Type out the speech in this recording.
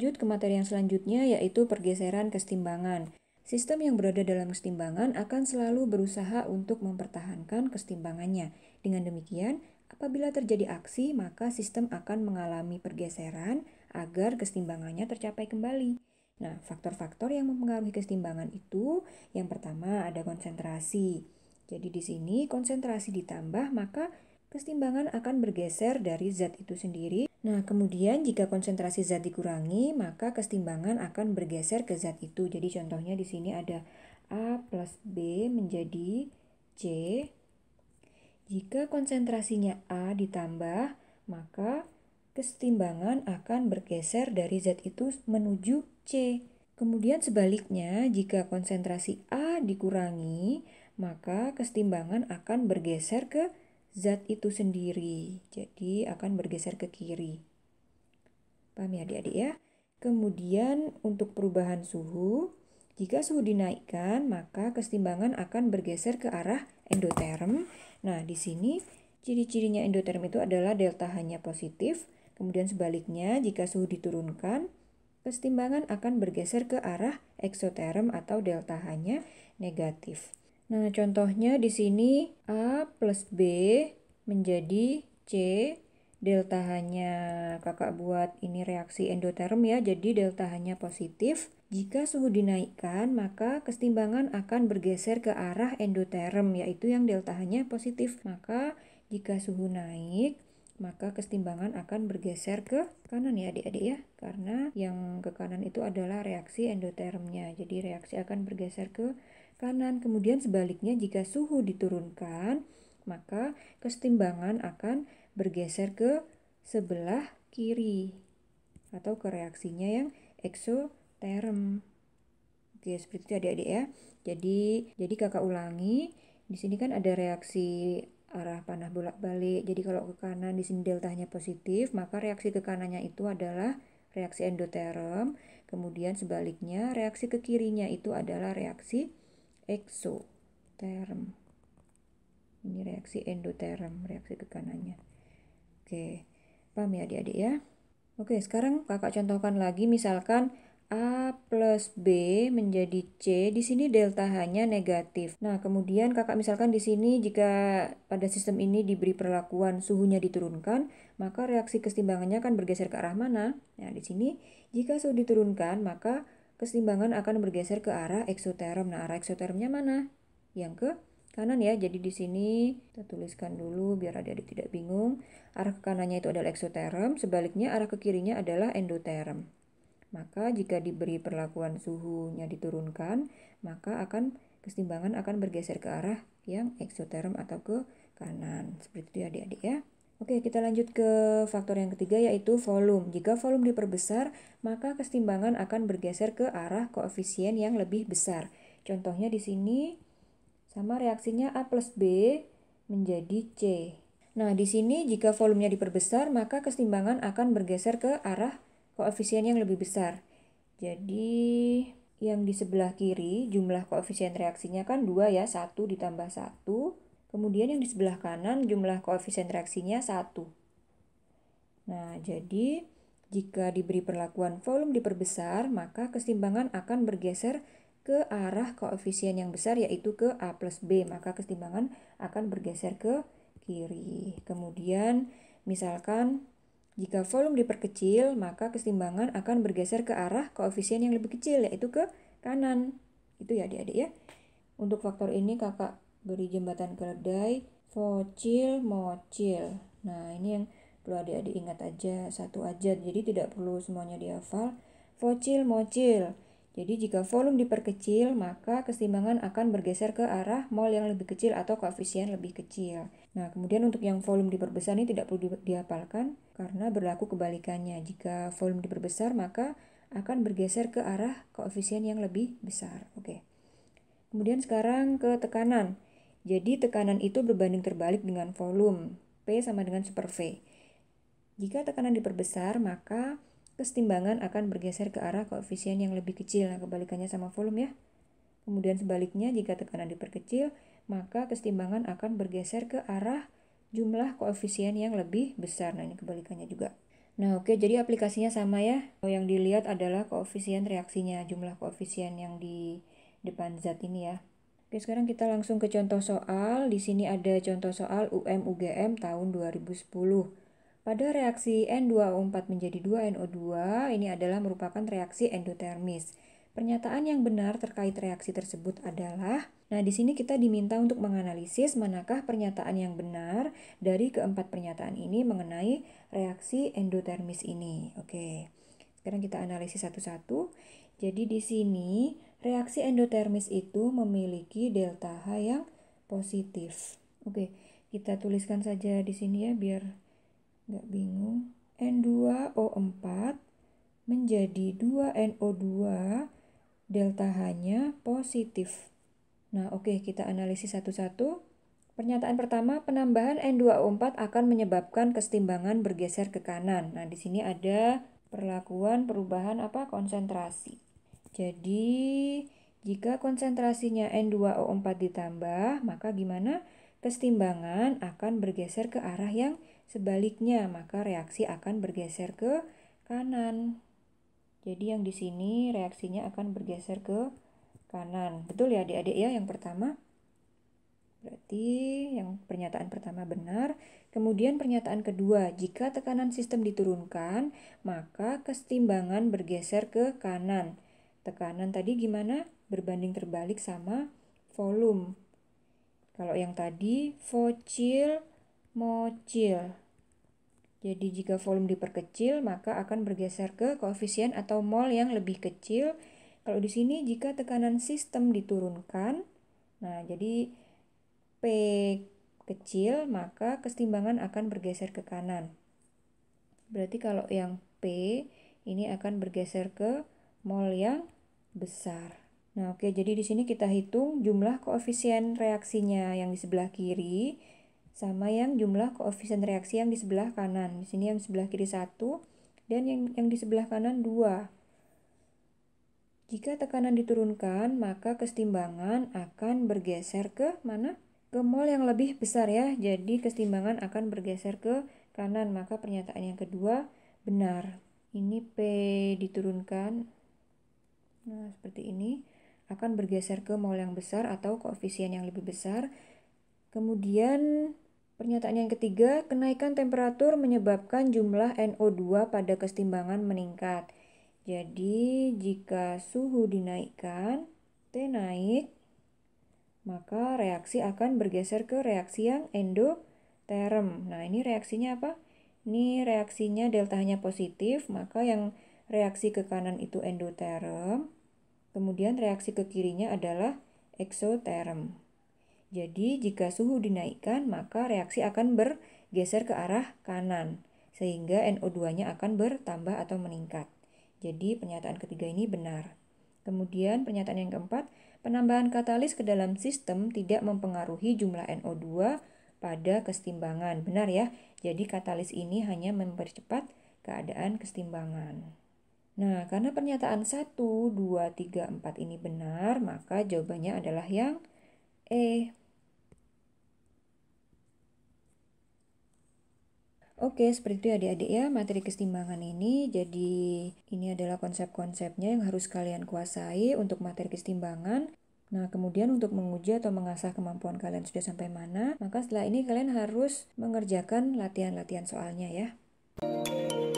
Lanjut ke materi yang selanjutnya yaitu pergeseran kestimbangan. Sistem yang berada dalam kestimbangan akan selalu berusaha untuk mempertahankan kestimbangannya. Dengan demikian, apabila terjadi aksi, maka sistem akan mengalami pergeseran agar kestimbangannya tercapai kembali. Nah, faktor-faktor yang mempengaruhi kestimbangan itu yang pertama ada konsentrasi. Jadi di sini konsentrasi ditambah maka kestimbangan akan bergeser dari zat itu sendiri Nah, kemudian jika konsentrasi zat dikurangi, maka kesetimbangan akan bergeser ke zat itu. Jadi contohnya di sini ada A plus B menjadi C. Jika konsentrasinya A ditambah, maka kesetimbangan akan bergeser dari zat itu menuju C. Kemudian sebaliknya, jika konsentrasi A dikurangi, maka kesetimbangan akan bergeser ke zat itu sendiri. Jadi akan bergeser ke kiri. Paham ya adik-adik ya? Kemudian untuk perubahan suhu, jika suhu dinaikkan, maka kesetimbangan akan bergeser ke arah endoterm. Nah, di sini ciri-cirinya endoterm itu adalah delta hanya positif. Kemudian sebaliknya, jika suhu diturunkan, kesetimbangan akan bergeser ke arah eksoterm atau delta hanya negatif. Nah, contohnya di sini A plus B menjadi C. Delta hanya kakak buat ini reaksi endoterm ya, jadi delta hanya positif. Jika suhu dinaikkan, maka kesetimbangan akan bergeser ke arah endoterm, yaitu yang delta hanya positif. Maka jika suhu naik, maka kesetimbangan akan bergeser ke kanan ya adik-adik ya karena yang ke kanan itu adalah reaksi endotermnya jadi reaksi akan bergeser ke kanan. Kemudian sebaliknya jika suhu diturunkan, maka kesetimbangan akan bergeser ke sebelah kiri atau ke reaksinya yang eksoterm. Oke, seperti itu Adik-adik ya. Jadi jadi Kakak ulangi, di sini kan ada reaksi arah panah bolak-balik. Jadi kalau ke kanan di sini deltanya positif, maka reaksi ke kanannya itu adalah reaksi endoterm. Kemudian sebaliknya reaksi ke kirinya itu adalah reaksi eksoterm. Ini reaksi endoterm, reaksi ke kanannya Oke, paham ya adik-adik ya? Oke, sekarang kakak contohkan lagi misalkan A plus B menjadi C, di sini delta H-nya negatif. Nah, kemudian kakak misalkan di sini jika pada sistem ini diberi perlakuan suhunya diturunkan, maka reaksi kesetimbangannya akan bergeser ke arah mana? Nah, di sini jika suhu diturunkan, maka keseimbangan akan bergeser ke arah eksoterm. Nah, arah eksotermnya mana? Yang ke kanan ya. Jadi di sini kita tuliskan dulu biar adik-adik tidak bingung. Arah ke kanannya itu adalah eksoterm, sebaliknya arah ke kirinya adalah endoterm. Maka jika diberi perlakuan suhunya diturunkan, maka akan keseimbangan akan bergeser ke arah yang eksoterm atau ke kanan. Seperti itu ya adik-adik ya. Oke, kita lanjut ke faktor yang ketiga yaitu volume. Jika volume diperbesar, maka kesetimbangan akan bergeser ke arah koefisien yang lebih besar. Contohnya di sini sama reaksinya A plus B menjadi C. Nah, di sini jika volumenya diperbesar, maka kesetimbangan akan bergeser ke arah koefisien yang lebih besar. Jadi yang di sebelah kiri jumlah koefisien reaksinya kan 2 ya, 1 ditambah 1 Kemudian yang di sebelah kanan jumlah koefisien reaksinya 1. Nah, jadi jika diberi perlakuan volume diperbesar, maka kesetimbangan akan bergeser ke arah koefisien yang besar yaitu ke A plus B. Maka kesetimbangan akan bergeser ke kiri. Kemudian misalkan jika volume diperkecil, maka kesetimbangan akan bergeser ke arah koefisien yang lebih kecil yaitu ke kanan. Itu ya adik-adik ya. Untuk faktor ini kakak beri jembatan keledai, focil, mocil. Nah, ini yang perlu adik-adik ingat aja, satu aja. Jadi tidak perlu semuanya dihafal. Focil, mocil. Jadi jika volume diperkecil, maka keseimbangan akan bergeser ke arah mol yang lebih kecil atau koefisien lebih kecil. Nah, kemudian untuk yang volume diperbesar ini tidak perlu dihafalkan karena berlaku kebalikannya. Jika volume diperbesar, maka akan bergeser ke arah koefisien yang lebih besar. Oke. Kemudian sekarang ke tekanan. Jadi tekanan itu berbanding terbalik dengan volume, P sama dengan super V. Jika tekanan diperbesar, maka kesetimbangan akan bergeser ke arah koefisien yang lebih kecil. Nah, kebalikannya sama volume ya. Kemudian sebaliknya, jika tekanan diperkecil, maka kesetimbangan akan bergeser ke arah jumlah koefisien yang lebih besar. Nah, ini kebalikannya juga. Nah, oke, jadi aplikasinya sama ya. Yang dilihat adalah koefisien reaksinya, jumlah koefisien yang di depan zat ini ya. Oke, sekarang kita langsung ke contoh soal. Di sini ada contoh soal UM UGM tahun 2010. Pada reaksi N2O4 menjadi 2NO2, ini adalah merupakan reaksi endotermis. Pernyataan yang benar terkait reaksi tersebut adalah, nah di sini kita diminta untuk menganalisis manakah pernyataan yang benar dari keempat pernyataan ini mengenai reaksi endotermis ini. Oke. Sekarang kita analisis satu-satu. Jadi di sini reaksi endotermis itu memiliki delta H yang positif. Oke, kita tuliskan saja di sini ya biar nggak bingung. N2O4 menjadi 2NO2 delta H-nya positif. Nah, oke kita analisis satu-satu. Pernyataan pertama, penambahan N2O4 akan menyebabkan kesetimbangan bergeser ke kanan. Nah, di sini ada perlakuan perubahan apa? konsentrasi. Jadi, jika konsentrasinya N2O4 ditambah, maka gimana? Kestimbangan akan bergeser ke arah yang sebaliknya, maka reaksi akan bergeser ke kanan. Jadi yang di sini reaksinya akan bergeser ke kanan. Betul ya adik-adik ya yang pertama? Berarti yang pernyataan pertama benar. Kemudian pernyataan kedua, jika tekanan sistem diturunkan, maka kestimbangan bergeser ke kanan. Tekanan tadi gimana? Berbanding terbalik sama volume. Kalau yang tadi vocil mocil. Jadi jika volume diperkecil maka akan bergeser ke koefisien atau mol yang lebih kecil. Kalau di sini jika tekanan sistem diturunkan, nah jadi P kecil maka kesetimbangan akan bergeser ke kanan. Berarti kalau yang P ini akan bergeser ke mol yang besar. Nah, oke, jadi di sini kita hitung jumlah koefisien reaksinya yang di sebelah kiri sama yang jumlah koefisien reaksi yang di sebelah kanan. Di sini yang sebelah kiri 1 dan yang yang di sebelah kanan 2. Jika tekanan diturunkan, maka kesetimbangan akan bergeser ke mana? Ke mol yang lebih besar ya. Jadi kesetimbangan akan bergeser ke kanan, maka pernyataan yang kedua benar. Ini P diturunkan Nah, seperti ini akan bergeser ke mol yang besar atau koefisien yang lebih besar. Kemudian pernyataan yang ketiga, kenaikan temperatur menyebabkan jumlah NO2 pada kesetimbangan meningkat. Jadi jika suhu dinaikkan, T naik, maka reaksi akan bergeser ke reaksi yang endoterm. Nah, ini reaksinya apa? Ini reaksinya delta hanya positif, maka yang reaksi ke kanan itu endoterm, kemudian reaksi ke kirinya adalah eksoterm. Jadi jika suhu dinaikkan maka reaksi akan bergeser ke arah kanan sehingga NO2-nya akan bertambah atau meningkat. Jadi pernyataan ketiga ini benar. Kemudian pernyataan yang keempat, penambahan katalis ke dalam sistem tidak mempengaruhi jumlah NO2 pada kestimbangan. Benar ya? Jadi katalis ini hanya mempercepat keadaan kestimbangan. Nah, karena pernyataan 1, 2, 3, 4 ini benar, maka jawabannya adalah yang E. Oke, seperti itu ya adik-adik ya materi kesetimbangan ini. Jadi, ini adalah konsep-konsepnya yang harus kalian kuasai untuk materi kesetimbangan. Nah, kemudian untuk menguji atau mengasah kemampuan kalian sudah sampai mana, maka setelah ini kalian harus mengerjakan latihan-latihan soalnya ya.